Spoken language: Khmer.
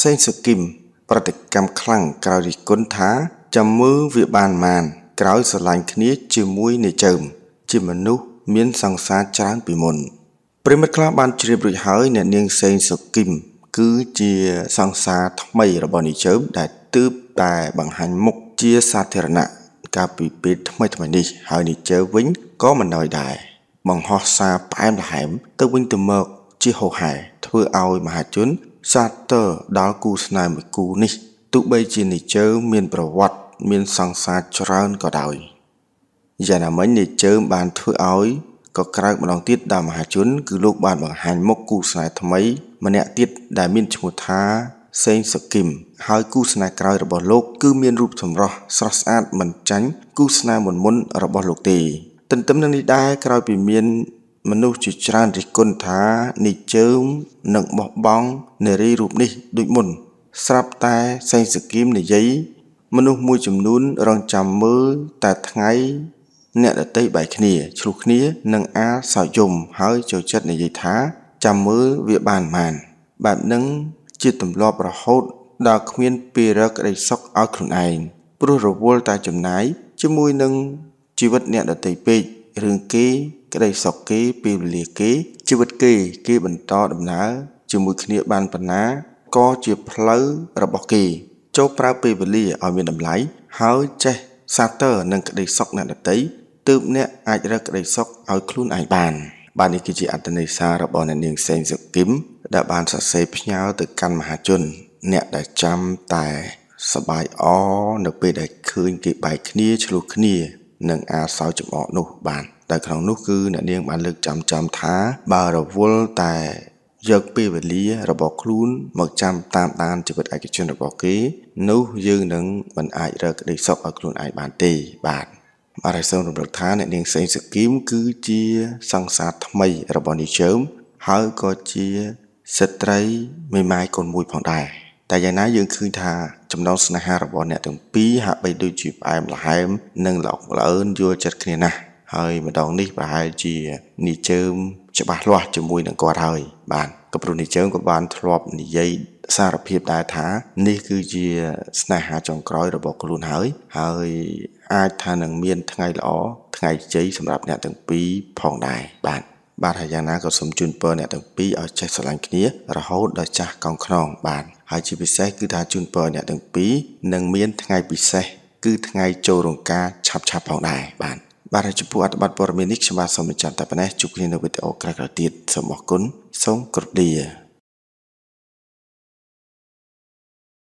សេងសុគីមប្រតិកម្មខ្លាំងក្រោយរិះគន់ថាចាំមើលវាបានម៉ានក្រោយស្រឡាញ់គ្នា ជាមួយនាយចើមជាមនុស្សមានសង្សារច្រើន ពីមុនប្រិមិត្តខ្លះបានជ្រាបរួចហើយអ្នកនាងសេងសុគីមគឺជាសង្សារថ្មីរបស់នាយចើម ដែលទើបតែបង្ហាញមុខជាសាធារណៈកាលពីពេលថ្មីថ្មីនេះហើយនាយចើមវិញក៏មិនណយដែរបង្ហោះសារផ្អែមល្ហែម ទៅវិញទៅមកជាហោហែធ្វើឲ្យមហាជនសាទរដល់គូស្នេហ៍មួយគូនេះទោះបីជានិជើមានប្រវត្តិមានសង្សារច្រើនក៏ដោយយ៉ាងណាមិញនិជើបានធ្វើឲ្យក៏ក្រៅម្ដងទៀតដល់មហាជនគឺលោកបានបង្ហាញមុខគូស្នេហ៍ថ្មី ម្នាក់ទៀតដែលមានឈ្មោះថាសេងសុគីមហើយគូស្នេហ៍ក្រោយរបស់លោកគឺមានរូបសម្រស់ស្រស់ស្អាត មិនចាញ់គូស្នេហ៍មុនមុនរបស់លោកទេទន្ទឹមនឹងនេះដែរក្រោយពីមានមនុស្សជាច្រើនរិះគន់ថានីជើមនឹងបោះបង់នារីរូបនេះដូចមុន ស្រាប់តែសេងសគីមនិយាយមនុស្សមួយចំនួនរងចាំមើលតែថ្ងៃ អ្នកដតីបែកគ្នាឆ្លោះគ្នានឹងអាសោយំហើយចូលចិត្តនិយាយថាចាំមើលវាបានបានបែបនឹងជាទម្លាប់រហូតដល់គ្មានពេលរកក្តីសុខឲ្យខ្លួនឯងព្រោះរវល់តែចំណាយជាមួយនឹងជីវិតអ្នកដតីពេករឿងគេក្តីសុខគេពេលវេលាគេជីវិតគេគេបន្តដំណើរជាមួយគ្នាបានប៉ុណ្ណាក៏ជាផ្លូវរបស់គេចូលប្រើពេលវេលាឲ្យមានតម្លៃហើយចេះសាទរនឹងក្តីសុខអ្នកដទៃទើបអ្នកអាចរកក្តីសុខឲ្យខ្លួនឯងបាន បាទនេះគឺជាអត្តន័យសាររបស់អ្នកនាងសេងសុគឹមដែលបានសរសេរផ្ញើទៅកាន់មហាជន អ្នកដែលចាំតែសបាយអនៅ ពេលដែលឃើញគេបែកគ្នាឆ្លោះគ្នានឹងអាចសោយចំអកនោះ បានតែក្នុងនោះគឺអ្នកនាង បានលើកចំចំថាបើរវល់តែ យកពេលវេលារបស់ខ្លួន មកចាំតាមដានជីវិតឯកជន របស់គេ នោះយើងនឹងមិនអាចរកក្តីសុខឲ្យខ្លួនឯងបានទេ បាទអរិយសូមរំលឹកថាអ្នកនាងសេងសគីមគឺជា សង្សារថ្មីរបស់នាយជើម ហើយក៏ជាស្ត្រីមេម៉ាយកូនមួយផងដែរតែយ៉ាងណាយើងឃើញថាចំណងស្នេហារបស់អ្នកទាំងពីរហាក់បីដូចជាផ្អែមល្ហែមនិងល្អល្អឿនយល់ចិត្តគ្នាណាស់ហើយម្ដងនេះប្រហែលជា នីជើមច្បាស់លាស់ជាមួយនឹងគាត់ហើយ បាទក៏ព្រោះនីជើមក៏បានធ្លាប់និយាយសារភាពដែរថានេះគឺជាស្នេហាចុងក្រោយរបស់ខ្លួនហើយហើយអាចថានឹងមានថ្ងៃល្អថ្ងៃជ័យសម្រាប់អ្នកទាំងពីរផងដែរបាទបាទហើយយ៉ាងណាក៏សូមជូនពរអ្នកទាំងពីរឲ្យចេះស្រឡាញ់គ្នារហូតដល់ចាស់កោងខ្នងបាទហើយជាពិសេសគឺថាជូនពរអ្នកទាំងពីរនឹងមានថ្ងៃពិសេសគឺថ្ងៃចូលរោងការឆាប់ឆាប់ផងដែរបាទបាទចំពោះអត្ថបទព័ត៌មាននេះខ្ញុំបាទសូមបញ្ចប់តែប៉ុណ្ណេះជួបគ្នានៅវីដេអូក្រោយៗទៀតសូមអរគុណសូមគោរពលា